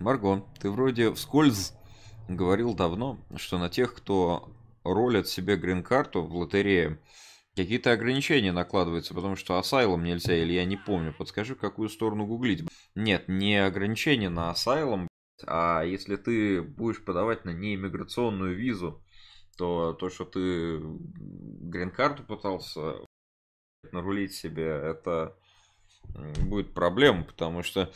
Марго, ты вроде вскользь говорил давно, что на тех, кто ролят себе грин-карту в лотерее, какие-то ограничения накладываются, потому что асайлом нельзя, или я не помню. Подскажи, какую сторону гуглить. Нет, не ограничения на асайлом, а если ты будешь подавать на неиммиграционную визу, то то, что ты грин-карту пытался нарулить себе, это будет проблема, потому что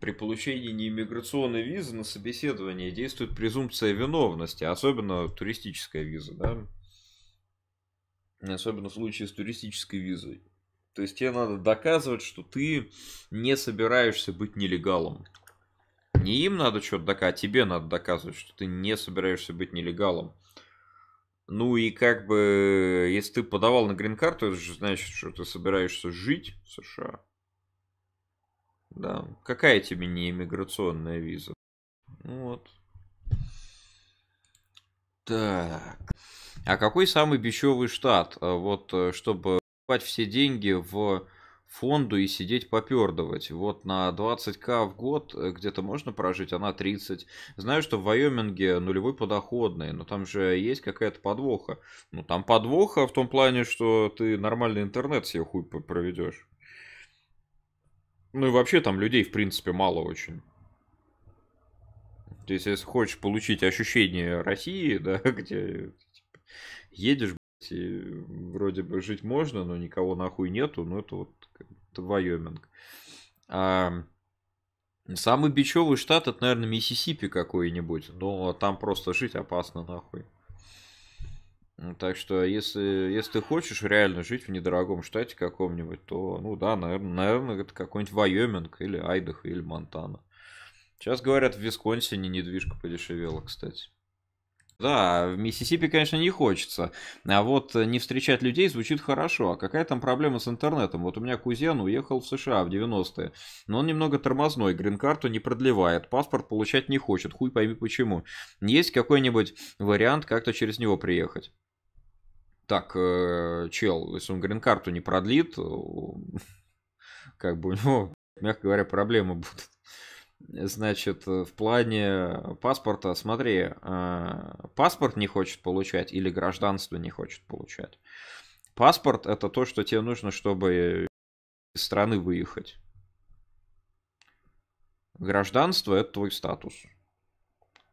при получении неиммиграционной визы на собеседование действует презумпция виновности, особенно туристическая виза, да? Особенно в случае с туристической визой. То есть тебе надо доказывать, что ты не собираешься быть нелегалом. Не им надо что-то доказать, а тебе надо доказывать, что ты не собираешься быть нелегалом. Ну и как бы, если ты подавал на грин-карту, это же значит, что ты собираешься жить в США. Да. Какая тебе не иммиграционная виза? Ну вот. Так. А какой самый бечевый штат? А вот, э, чтобы покупать все деньги в фонду и сидеть попердывать. Вот на 20к в год э, где-то можно прожить, а на 30. Знаю, что в Вайоминге нулевой подоходный, но там же есть какая-то подвоха. Ну, там подвоха в том плане, что ты нормальный интернет себе хуй проведешь. Ну и вообще там людей, в принципе, мало очень. То есть, если хочешь получить ощущение России, да, где типа, едешь, блядь, и вроде бы жить можно, но никого нахуй нету, ну это вот это Вайоминг. А, самый бичевый штат это, наверное, Миссисипи какой-нибудь, но там просто жить опасно нахуй. Так что, если, если ты хочешь реально жить в недорогом штате каком-нибудь, то, ну да, наверное, наверное это какой-нибудь Вайоминг или Айдахо или Монтана. Сейчас говорят, в Висконсине недвижка подешевела, кстати. Да, в Миссисипи, конечно, не хочется. А вот не встречать людей звучит хорошо. А какая там проблема с интернетом? Вот у меня кузен уехал в США в 90-е. Но он немного тормозной, грин-карту не продлевает, паспорт получать не хочет, хуй пойми почему. Есть какой-нибудь вариант как-то через него приехать? так, э, чел, если он грин-карту не продлит, как бы у него, мягко говоря, проблемы будут. Значит, э, в плане паспорта, смотри, а, паспорт не хочет получать или гражданство не хочет получать. Паспорт это то, что тебе нужно, чтобы из страны выехать. Гражданство это твой статус.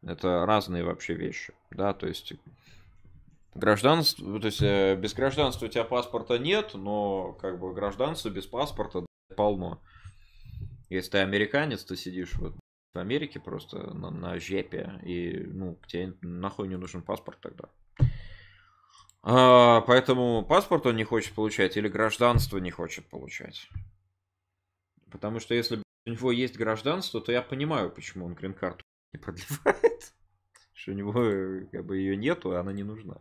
Это разные вообще вещи, да, то есть Гражданство, то есть э, без гражданства у тебя паспорта нет, но как бы гражданство без паспорта полно. Если ты американец, ты сидишь вот в Америке просто на, на жепе, и ну, тебе нахуй не нужен паспорт тогда. А, поэтому паспорт он не хочет получать или гражданство не хочет получать. Потому что если у него есть гражданство, то я понимаю, почему он грин-карту не продлевает. Что у него э, как бы ее нету, она не нужна.